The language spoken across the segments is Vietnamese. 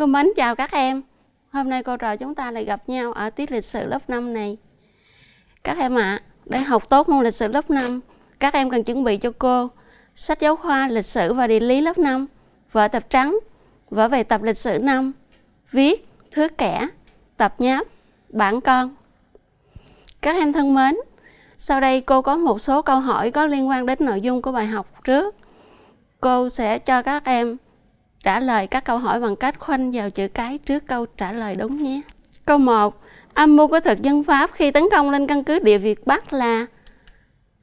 Cô mến chào các em. Hôm nay cô trò chúng ta lại gặp nhau ở tiết lịch sử lớp 5 này. Các em ạ, à, để học tốt môn lịch sử lớp 5, các em cần chuẩn bị cho cô sách giáo khoa lịch sử và địa lý lớp 5, vở tập trắng, vở về tập lịch sử năm, viết, thước kẻ, tập nháp, bản con. Các em thân mến, sau đây cô có một số câu hỏi có liên quan đến nội dung của bài học trước. Cô sẽ cho các em Trả lời các câu hỏi bằng cách khoanh vào chữ cái trước câu trả lời đúng nhé. Câu 1. Âm mưu của thực dân Pháp khi tấn công lên căn cứ địa Việt Bắc là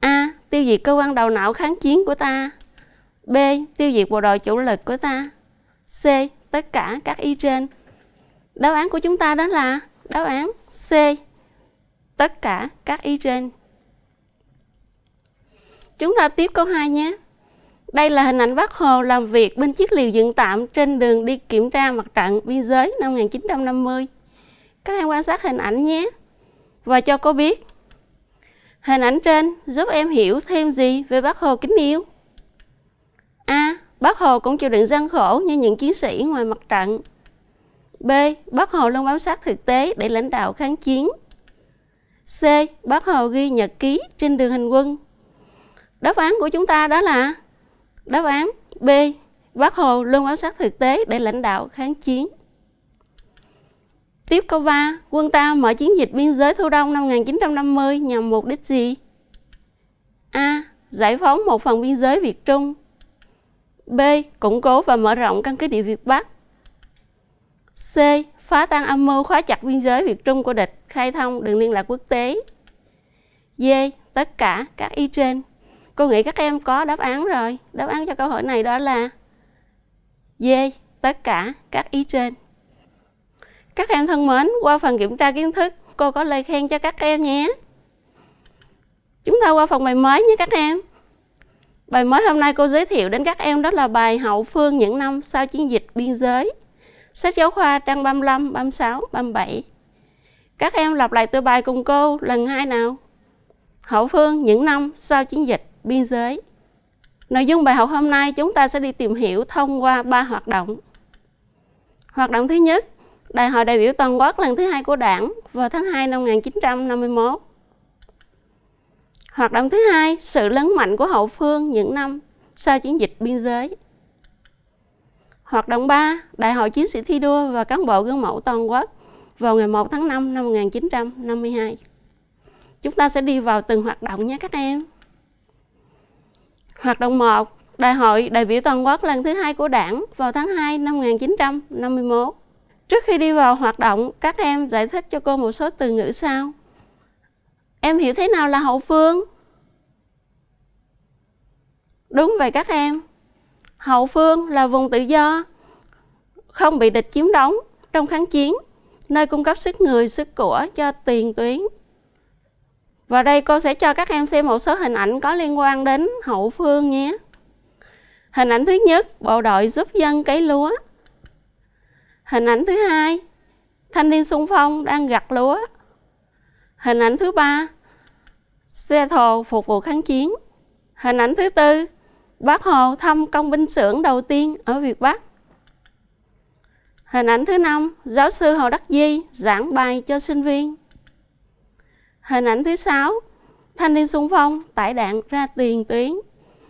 A. Tiêu diệt cơ quan đầu não kháng chiến của ta B. Tiêu diệt bộ đội chủ lực của ta C. Tất cả các y trên Đáp án của chúng ta đó là đáp án C. Tất cả các y trên Chúng ta tiếp câu 2 nhé đây là hình ảnh bác Hồ làm việc bên chiếc liều dựng tạm trên đường đi kiểm tra mặt trận biên giới năm 1950. Các em quan sát hình ảnh nhé và cho cô biết. Hình ảnh trên giúp em hiểu thêm gì về bác Hồ kính yêu? A. bác Hồ cũng chịu đựng gian khổ như những chiến sĩ ngoài mặt trận. B. Bác Hồ luôn bám sát thực tế để lãnh đạo kháng chiến. C. Bác Hồ ghi nhật ký trên đường hành quân. Đáp án của chúng ta đó là Đáp án B. Bác Hồ luôn bám sát thực tế để lãnh đạo kháng chiến. Tiếp câu 3, quân ta mở chiến dịch biên giới thu đông năm 1950 nhằm mục đích gì? A. Giải phóng một phần biên giới Việt Trung. B. Củng cố và mở rộng căn cứ địa Việt Bắc. C. Phá tan âm mưu khóa chặt biên giới Việt Trung của địch, khai thông đường liên lạc quốc tế. D. Tất cả các ý trên cô nghĩ các em có đáp án rồi đáp án cho câu hỏi này đó là d tất cả các ý trên các em thân mến qua phần kiểm tra kiến thức cô có lời khen cho các em nhé chúng ta qua phần bài mới nhé các em bài mới hôm nay cô giới thiệu đến các em đó là bài hậu phương những năm sau chiến dịch biên giới sách giáo khoa trang 35, 36, 37 các em lặp lại từ bài cùng cô lần hai nào hậu phương những năm sau chiến dịch biên giới. Nội dung bài học hôm nay chúng ta sẽ đi tìm hiểu thông qua ba hoạt động. Hoạt động thứ nhất, Đại hội đại biểu toàn quốc lần thứ hai của Đảng vào tháng 2 năm 1951. Hoạt động thứ hai, sự lớn mạnh của hậu phương những năm sau chiến dịch biên giới. Hoạt động 3, Đại hội chiến sĩ thi đua và cán bộ gương mẫu toàn quốc vào ngày 1 tháng 5 năm 1952. Chúng ta sẽ đi vào từng hoạt động nhé các em. Hoạt động 1 Đại hội đại biểu toàn quốc lần thứ hai của Đảng vào tháng 2 năm 1951. Trước khi đi vào hoạt động, các em giải thích cho cô một số từ ngữ sau. Em hiểu thế nào là hậu phương? Đúng vậy các em. Hậu phương là vùng tự do, không bị địch chiếm đóng trong kháng chiến, nơi cung cấp sức người, sức của cho tiền tuyến và đây cô sẽ cho các em xem một số hình ảnh có liên quan đến hậu phương nhé. Hình ảnh thứ nhất, bộ đội giúp dân cấy lúa. Hình ảnh thứ hai, thanh niên sung phong đang gặt lúa. Hình ảnh thứ ba, xe thồ phục vụ kháng chiến. Hình ảnh thứ tư, bác Hồ thăm công binh xưởng đầu tiên ở Việt Bắc. Hình ảnh thứ năm, giáo sư Hồ Đắc Di giảng bài cho sinh viên. Hình ảnh thứ sáu, thanh niên sung phong tải đạn ra tiền tuyến.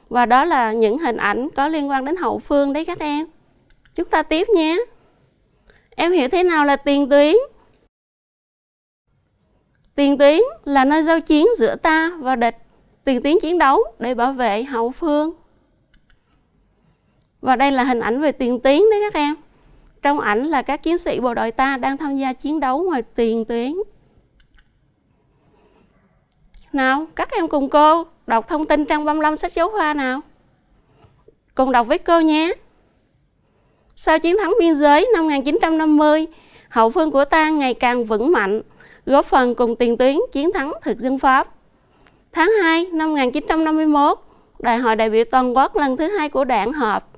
Và đó là những hình ảnh có liên quan đến hậu phương đấy các em. Chúng ta tiếp nhé. Em hiểu thế nào là tiền tuyến? Tiền tuyến là nơi giao chiến giữa ta và địch, tiền tuyến chiến đấu để bảo vệ hậu phương. Và đây là hình ảnh về tiền tuyến đấy các em. Trong ảnh là các chiến sĩ bộ đội ta đang tham gia chiến đấu ngoài tiền tuyến nào các em cùng cô đọc thông tin trang 35 sách giáo khoa nào cùng đọc với cô nhé sau chiến thắng biên giới năm 1950 hậu phương của ta ngày càng vững mạnh góp phần cùng tiền tuyến chiến thắng thực dân Pháp tháng 2 năm 1951 Đại hội đại biểu toàn quốc lần thứ hai của đảng họp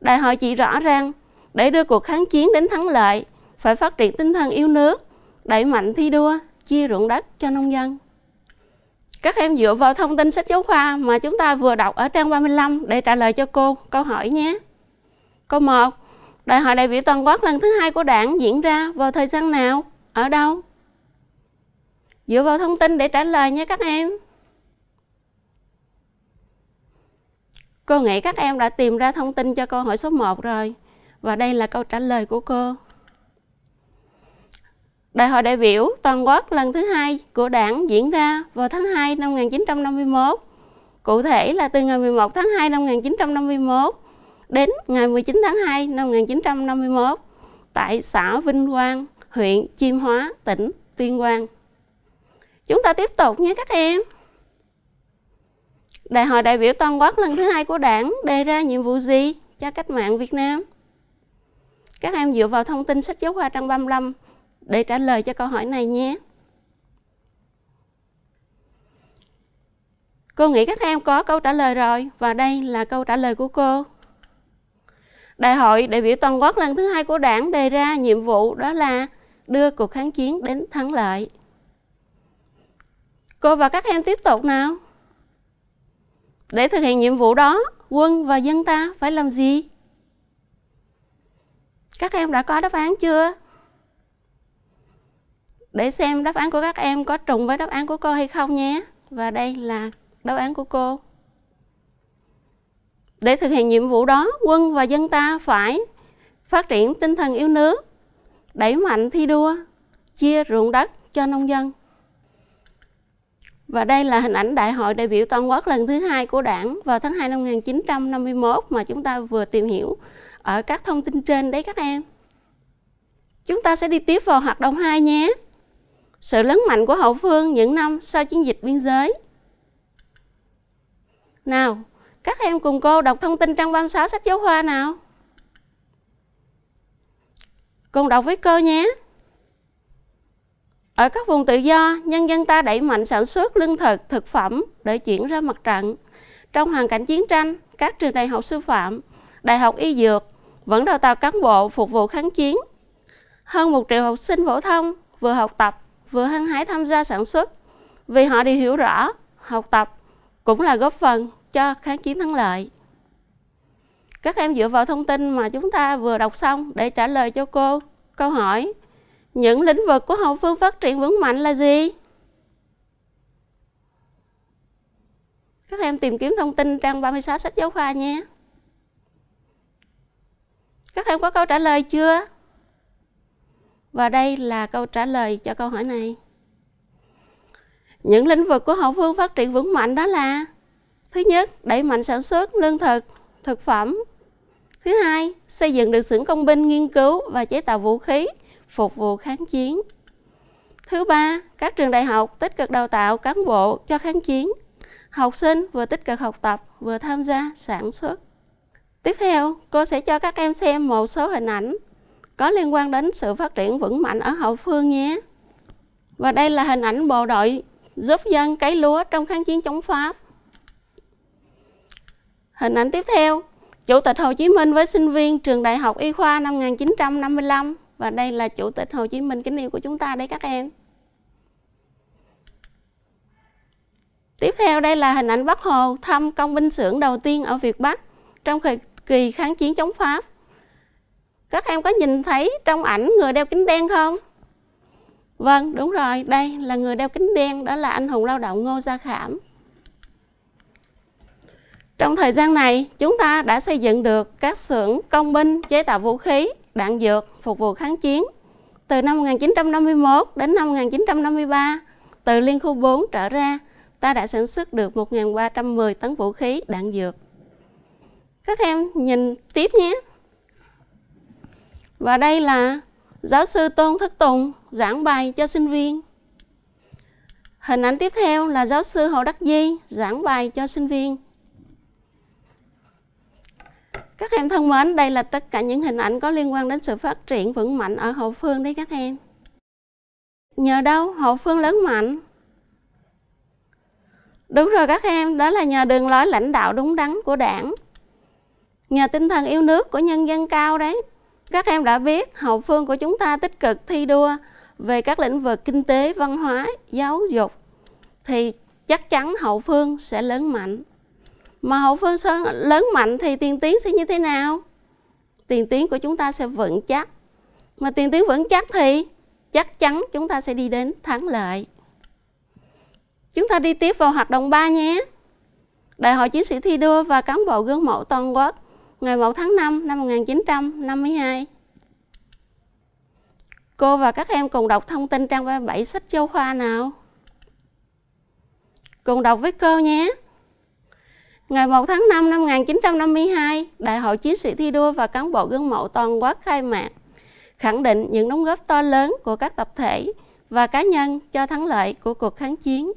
Đại hội chỉ rõ rằng để đưa cuộc kháng chiến đến thắng lợi phải phát triển tinh thần yêu nước đẩy mạnh thi đua chia ruộng đất cho nông dân các em dựa vào thông tin sách giáo khoa mà chúng ta vừa đọc ở trang 35 để trả lời cho cô câu hỏi nhé. Câu 1. Đại hội đại biểu toàn quốc lần thứ hai của đảng diễn ra vào thời gian nào? Ở đâu? Dựa vào thông tin để trả lời nha các em. Cô nghĩ các em đã tìm ra thông tin cho câu hỏi số 1 rồi. Và đây là câu trả lời của cô. Đại hội đại biểu toàn quốc lần thứ hai của đảng diễn ra vào tháng 2 năm 1951. Cụ thể là từ ngày 11 tháng 2 năm 1951 đến ngày 19 tháng 2 năm 1951 tại xã Vinh Quang, huyện Chiêm Hóa, tỉnh Tuyên Quang. Chúng ta tiếp tục nhé các em. Đại hội đại biểu toàn quốc lần thứ hai của đảng đề ra nhiệm vụ gì cho cách mạng Việt Nam? Các em dựa vào thông tin sách giáo khoa trang 35 để trả lời cho câu hỏi này nhé. Cô nghĩ các em có câu trả lời rồi và đây là câu trả lời của cô. Đại hội đại biểu toàn quốc lần thứ hai của đảng đề ra nhiệm vụ đó là đưa cuộc kháng chiến đến thắng lợi. Cô và các em tiếp tục nào. Để thực hiện nhiệm vụ đó, quân và dân ta phải làm gì? Các em đã có đáp án chưa? để xem đáp án của các em có trùng với đáp án của cô hay không nhé. Và đây là đáp án của cô. Để thực hiện nhiệm vụ đó, quân và dân ta phải phát triển tinh thần yêu nước, đẩy mạnh thi đua, chia ruộng đất cho nông dân. Và đây là hình ảnh Đại hội đại biểu toàn quốc lần thứ hai của đảng vào tháng 2 năm 1951 mà chúng ta vừa tìm hiểu ở các thông tin trên đấy các em. Chúng ta sẽ đi tiếp vào hoạt động 2 nhé sự lớn mạnh của hậu phương những năm sau chiến dịch biên giới. Nào, các em cùng cô đọc thông tin trang 36 sách giáo khoa nào. Cùng đọc với cô nhé. Ở các vùng tự do, nhân dân ta đẩy mạnh sản xuất lương thực, thực phẩm để chuyển ra mặt trận. Trong hoàn cảnh chiến tranh, các trường đại học sư phạm, đại học y dược vẫn đào tạo cán bộ phục vụ kháng chiến. Hơn một triệu học sinh phổ thông vừa học tập vừa hăng hái tham gia sản xuất vì họ đều hiểu rõ học tập cũng là góp phần cho kháng chiến thắng lợi. Các em dựa vào thông tin mà chúng ta vừa đọc xong để trả lời cho cô câu hỏi những lĩnh vực của hậu phương phát triển vững mạnh là gì? Các em tìm kiếm thông tin trang 36 sách giáo khoa nhé. Các em có câu trả lời chưa? Và đây là câu trả lời cho câu hỏi này. Những lĩnh vực của hậu phương phát triển vững mạnh đó là Thứ nhất, đẩy mạnh sản xuất lương thực, thực phẩm. Thứ hai, xây dựng được xưởng công binh nghiên cứu và chế tạo vũ khí phục vụ kháng chiến. Thứ ba, các trường đại học tích cực đào tạo cán bộ cho kháng chiến. Học sinh vừa tích cực học tập, vừa tham gia sản xuất. Tiếp theo, cô sẽ cho các em xem một số hình ảnh có liên quan đến sự phát triển vững mạnh ở hậu phương nhé. Và đây là hình ảnh bộ đội giúp dân cấy lúa trong kháng chiến chống Pháp. Hình ảnh tiếp theo, Chủ tịch Hồ Chí Minh với sinh viên trường Đại học Y khoa năm 1955 và đây là Chủ tịch Hồ Chí Minh kính yêu của chúng ta đấy các em. Tiếp theo đây là hình ảnh Bác Hồ thăm công binh xưởng đầu tiên ở Việt Bắc trong thời kỳ kháng chiến chống Pháp các em có nhìn thấy trong ảnh người đeo kính đen không vâng đúng rồi đây là người đeo kính đen đó là anh hùng lao động ngô gia khảm trong thời gian này chúng ta đã xây dựng được các xưởng công binh chế tạo vũ khí đạn dược phục vụ kháng chiến từ năm 1951 đến năm 1953 từ liên khu 4 trở ra ta đã sản xuất được 1.310 tấn vũ khí đạn dược các em nhìn tiếp nhé và đây là giáo sư Tôn Thất Tùng giảng bài cho sinh viên. Hình ảnh tiếp theo là giáo sư Hồ Đắc Di giảng bài cho sinh viên. Các em thân mến, đây là tất cả những hình ảnh có liên quan đến sự phát triển vững mạnh ở hậu phương đấy các em. Nhờ đâu hậu phương lớn mạnh? Đúng rồi các em, đó là nhờ đường lối lãnh đạo đúng đắn của đảng. Nhờ tinh thần yêu nước của nhân dân cao đấy. Các em đã biết hậu phương của chúng ta tích cực thi đua về các lĩnh vực kinh tế, văn hóa, giáo dục thì chắc chắn hậu phương sẽ lớn mạnh. Mà hậu phương lớn mạnh thì tiền tiến sẽ như thế nào? Tiền tiến của chúng ta sẽ vững chắc. Mà tiền tiến vững chắc thì chắc chắn chúng ta sẽ đi đến thắng lợi. Chúng ta đi tiếp vào hoạt động 3 nhé. Đại hội chiến sĩ thi đua và cán bộ gương mẫu toàn quốc ngày 1 tháng 5 năm 1952. Cô và các em cùng đọc thông tin trang 37 sách giáo khoa nào? Cùng đọc với cô nhé! Ngày 1 tháng 5 năm 1952, Đại hội Chiến sĩ thi đua và cán bộ gương mẫu toàn quốc khai mạc, khẳng định những đóng góp to lớn của các tập thể và cá nhân cho thắng lợi của cuộc kháng chiến.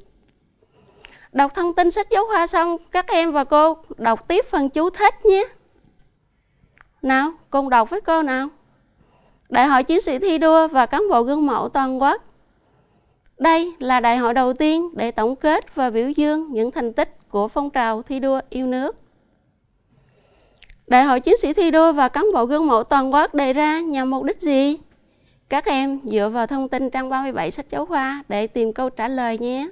Đọc thông tin sách giáo khoa xong, các em và cô đọc tiếp phần chú thích nhé nào cùng đọc với cô nào đại hội chiến sĩ thi đua và cán bộ gương mẫu toàn quốc đây là đại hội đầu tiên để tổng kết và biểu dương những thành tích của phong trào thi đua yêu nước Đại hội chiến sĩ thi đua và cán bộ gương mẫu toàn quốc đề ra nhằm mục đích gì? Các em dựa vào thông tin trang 37 sách giáo khoa để tìm câu trả lời nhé.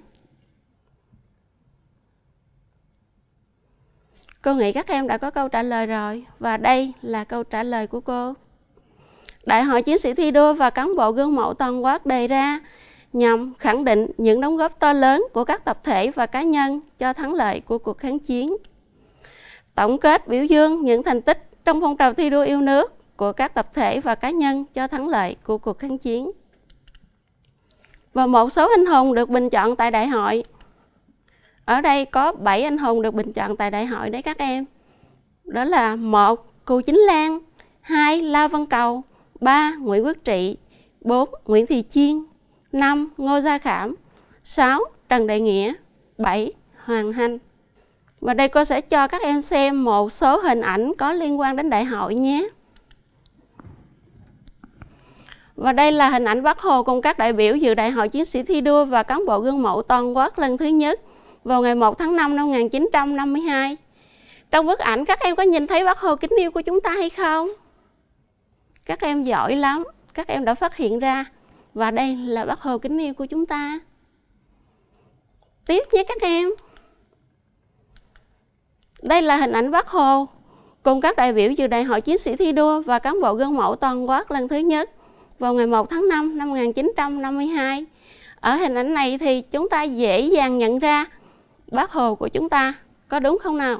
Cô nghĩ các em đã có câu trả lời rồi và đây là câu trả lời của cô. Đại hội chiến sĩ thi đua và cán bộ gương mẫu toàn quốc đề ra nhằm khẳng định những đóng góp to lớn của các tập thể và cá nhân cho thắng lợi của cuộc kháng chiến. Tổng kết biểu dương những thành tích trong phong trào thi đua yêu nước của các tập thể và cá nhân cho thắng lợi của cuộc kháng chiến. Và một số anh hùng được bình chọn tại đại hội ở đây có 7 anh hùng được bình chọn tại đại hội đấy các em. Đó là một Cù Chính Lan, hai La Văn Cầu, ba Nguyễn Quốc Trị, bốn Nguyễn Thị Chiên năm Ngô Gia Khảm sáu Trần Đại Nghĩa bảy Hoàng Hanh Và đây cô sẽ cho các em xem một số hình ảnh có liên quan đến đại hội nhé Và đây là hình ảnh Bác Hồ cùng các đại biểu dự đại hội chiến sĩ thi đua và cán bộ gương mẫu toàn quốc lần thứ nhất vào ngày 1 tháng 5 năm 1952. Trong bức ảnh các em có nhìn thấy bác Hồ kính yêu của chúng ta hay không? Các em giỏi lắm, các em đã phát hiện ra và đây là bác Hồ kính yêu của chúng ta. Tiếp nhé các em. Đây là hình ảnh bác Hồ cùng các đại biểu dự đại hội chiến sĩ thi đua và cán bộ gương mẫu toàn quốc lần thứ nhất vào ngày 1 tháng 5 năm 1952. Ở hình ảnh này thì chúng ta dễ dàng nhận ra bác Hồ của chúng ta, có đúng không nào?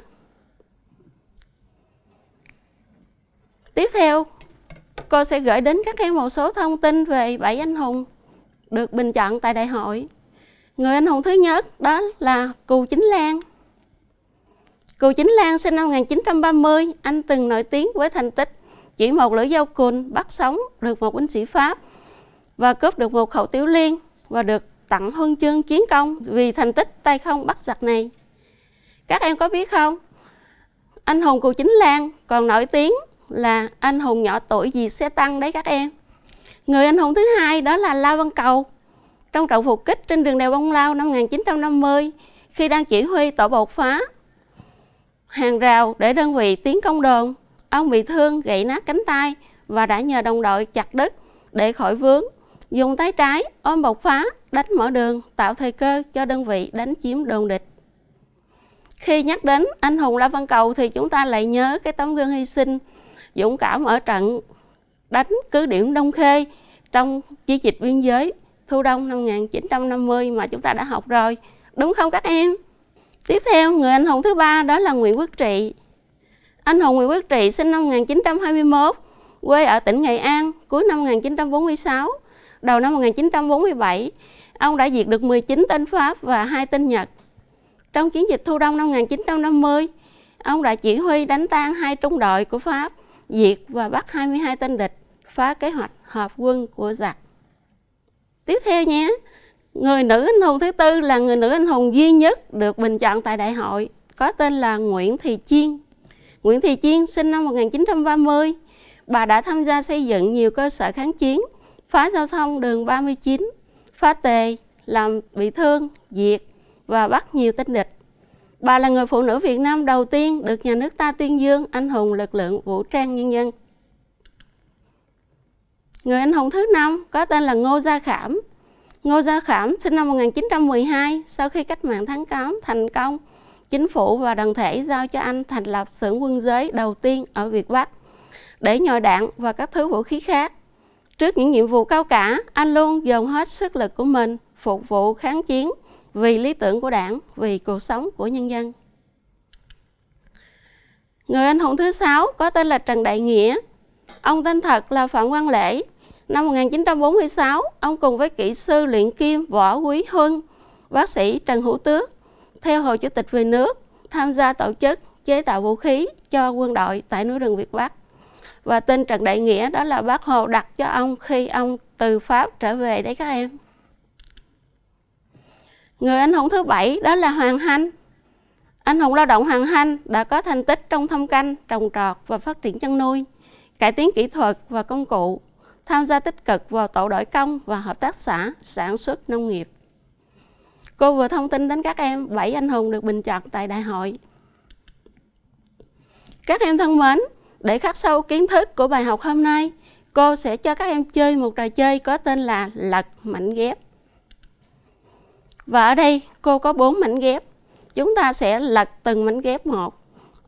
Tiếp theo, cô sẽ gửi đến các em một số thông tin về bảy anh hùng được bình chọn tại đại hội. Người anh hùng thứ nhất đó là Cù Chính Lan. Cù Chính Lan sinh năm 1930, anh từng nổi tiếng với thành tích chỉ một lưỡi dao cùn bắt sống được một binh sĩ Pháp và cướp được một khẩu tiểu liên và được tặng huân chương chiến công vì thành tích tay không bắt giặc này. Các em có biết không? Anh hùng cụ Chính Lan còn nổi tiếng là anh hùng nhỏ tuổi vì xe tăng đấy các em. Người anh hùng thứ hai đó là La Văn Cầu. Trong trận phục kích trên đường đèo Bông Lao năm 1950, khi đang chỉ huy tổ bột phá hàng rào để đơn vị tiến công đồn, ông bị thương gãy nát cánh tay và đã nhờ đồng đội chặt đứt để khỏi vướng dùng tay trái ôm bộc phá, đánh mở đường, tạo thời cơ cho đơn vị đánh chiếm đồn địch. Khi nhắc đến anh hùng La Văn Cầu thì chúng ta lại nhớ cái tấm gương hy sinh, dũng cảm ở trận đánh cứ điểm Đông Khê trong chi dịch biên giới thu đông năm 1950 mà chúng ta đã học rồi. Đúng không các em? Tiếp theo, người anh hùng thứ ba đó là Nguyễn Quốc Trị. Anh hùng Nguyễn Quốc Trị sinh năm 1921, quê ở tỉnh Nghệ An, cuối năm 1946 đầu năm 1947, ông đã diệt được 19 tên Pháp và hai tên Nhật. Trong chiến dịch thu đông năm 1950, ông đã chỉ huy đánh tan hai trung đội của Pháp, diệt và bắt 22 tên địch, phá kế hoạch hợp quân của giặc. Tiếp theo nhé, người nữ anh hùng thứ tư là người nữ anh hùng duy nhất được bình chọn tại đại hội, có tên là Nguyễn Thị Chiên. Nguyễn Thị Chiên sinh năm 1930, bà đã tham gia xây dựng nhiều cơ sở kháng chiến phá giao thông đường 39, phá tề, làm bị thương, diệt và bắt nhiều tên địch. Bà là người phụ nữ Việt Nam đầu tiên được nhà nước ta tuyên dương anh hùng lực lượng vũ trang nhân dân. Người anh hùng thứ năm có tên là Ngô Gia Khảm. Ngô Gia Khảm sinh năm 1912 sau khi cách mạng tháng 8 thành công, chính phủ và đoàn thể giao cho anh thành lập xưởng quân giới đầu tiên ở Việt Bắc để nhồi đạn và các thứ vũ khí khác. Trước những nhiệm vụ cao cả, anh luôn dồn hết sức lực của mình phục vụ kháng chiến vì lý tưởng của đảng, vì cuộc sống của nhân dân. Người anh hùng thứ sáu có tên là Trần Đại Nghĩa. Ông tên thật là Phạm Quang Lễ. Năm 1946, ông cùng với kỹ sư luyện kim Võ Quý Huân, bác sĩ Trần Hữu Tước, theo hồ Chủ tịch về nước, tham gia tổ chức chế tạo vũ khí cho quân đội tại núi rừng Việt Bắc và tên Trần Đại Nghĩa đó là bác Hồ đặt cho ông khi ông từ Pháp trở về đấy các em người anh hùng thứ bảy đó là Hoàng Hanh anh hùng lao động Hoàng Hanh đã có thành tích trong thâm canh trồng trọt và phát triển chăn nuôi cải tiến kỹ thuật và công cụ tham gia tích cực vào tổ đội công và hợp tác xã sản xuất nông nghiệp Cô vừa thông tin đến các em 7 anh hùng được bình chọn tại đại hội. Các em thân mến, để khắc sâu kiến thức của bài học hôm nay, cô sẽ cho các em chơi một trò chơi có tên là lật mảnh ghép. Và ở đây cô có 4 mảnh ghép. Chúng ta sẽ lật từng mảnh ghép một.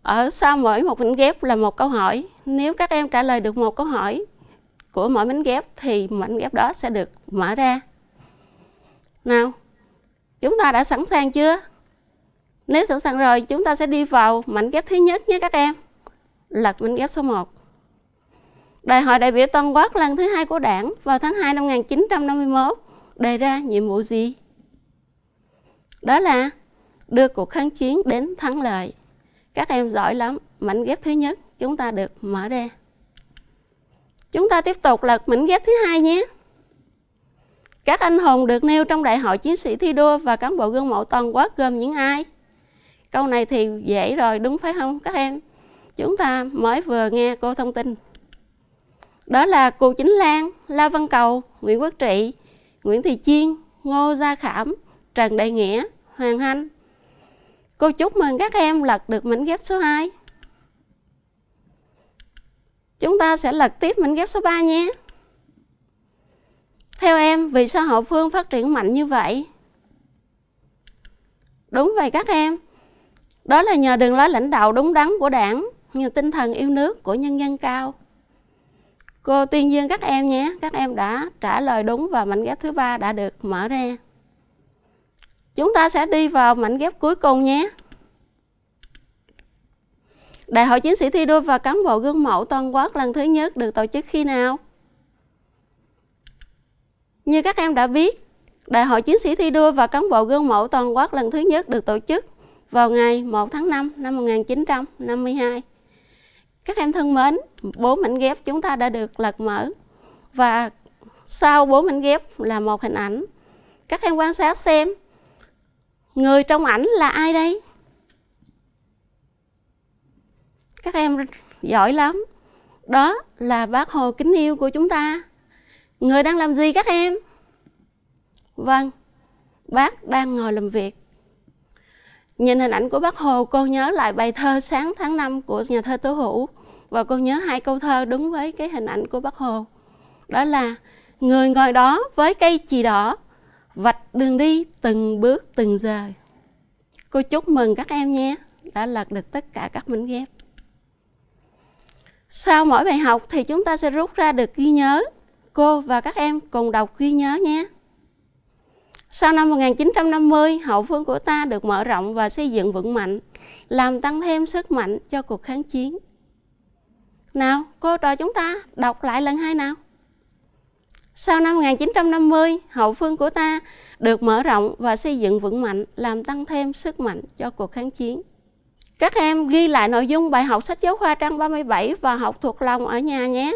Ở sau mỗi một mảnh ghép là một câu hỏi. Nếu các em trả lời được một câu hỏi của mỗi mảnh ghép thì mảnh ghép đó sẽ được mở ra. Nào, chúng ta đã sẵn sàng chưa? Nếu sẵn sàng rồi, chúng ta sẽ đi vào mảnh ghép thứ nhất nhé các em lật mảnh ghép số 1. Đại hội đại biểu toàn quốc lần thứ hai của Đảng vào tháng 2 năm 1951 đề ra nhiệm vụ gì? Đó là đưa cuộc kháng chiến đến thắng lợi. Các em giỏi lắm, mảnh ghép thứ nhất chúng ta được mở ra. Chúng ta tiếp tục lật mảnh ghép thứ hai nhé. Các anh hùng được nêu trong đại hội chiến sĩ thi đua và cán bộ gương mẫu toàn quốc gồm những ai? Câu này thì dễ rồi đúng phải không các em? chúng ta mới vừa nghe cô thông tin. Đó là Cù Chính Lan, La Văn Cầu, Nguyễn Quốc Trị, Nguyễn Thị Chiên, Ngô Gia Khảm, Trần Đại Nghĩa, Hoàng Hanh. Cô chúc mừng các em lật được mảnh ghép số 2. Chúng ta sẽ lật tiếp mảnh ghép số 3 nhé. Theo em, vì sao hậu phương phát triển mạnh như vậy? Đúng vậy các em. Đó là nhờ đường lối lãnh đạo đúng đắn của đảng, như tinh thần yêu nước của nhân dân cao cô tiên dương các em nhé các em đã trả lời đúng và mảnh ghép thứ ba đã được mở ra chúng ta sẽ đi vào mảnh ghép cuối cùng nhé Đại hội chiến sĩ thi đua và cán bộ gương mẫu toàn quốc lần thứ nhất được tổ chức khi nào? Như các em đã biết, Đại hội chiến sĩ thi đua và cán bộ gương mẫu toàn quốc lần thứ nhất được tổ chức vào ngày 1 tháng 5 năm 1952. Các em thân mến, bốn mảnh ghép chúng ta đã được lật mở và sau bốn mảnh ghép là một hình ảnh. Các em quan sát xem người trong ảnh là ai đây? Các em giỏi lắm. Đó là bác Hồ kính yêu của chúng ta. Người đang làm gì các em? Vâng, bác đang ngồi làm việc. Nhìn hình ảnh của bác Hồ, cô nhớ lại bài thơ Sáng tháng năm của nhà thơ Tố Hữu và cô nhớ hai câu thơ đúng với cái hình ảnh của bác Hồ. Đó là người ngồi đó với cây chì đỏ vạch đường đi từng bước từng giờ. Cô chúc mừng các em nhé, đã lật được tất cả các mảnh ghép. Sau mỗi bài học thì chúng ta sẽ rút ra được ghi nhớ. Cô và các em cùng đọc ghi nhớ nhé. Sau năm 1950, hậu phương của ta được mở rộng và xây dựng vững mạnh, làm tăng thêm sức mạnh cho cuộc kháng chiến. Nào, cô trò chúng ta đọc lại lần hai nào. Sau năm 1950, hậu phương của ta được mở rộng và xây dựng vững mạnh, làm tăng thêm sức mạnh cho cuộc kháng chiến. Các em ghi lại nội dung bài học sách giáo khoa trang 37 và học thuộc lòng ở nhà nhé.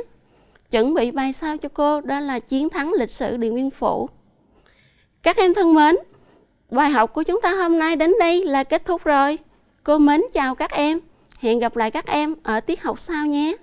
Chuẩn bị bài sau cho cô, đó là chiến thắng lịch sử Điện Biên Phủ. Các em thân mến, bài học của chúng ta hôm nay đến đây là kết thúc rồi. Cô mến chào các em. Hẹn gặp lại các em ở tiết học sau nhé.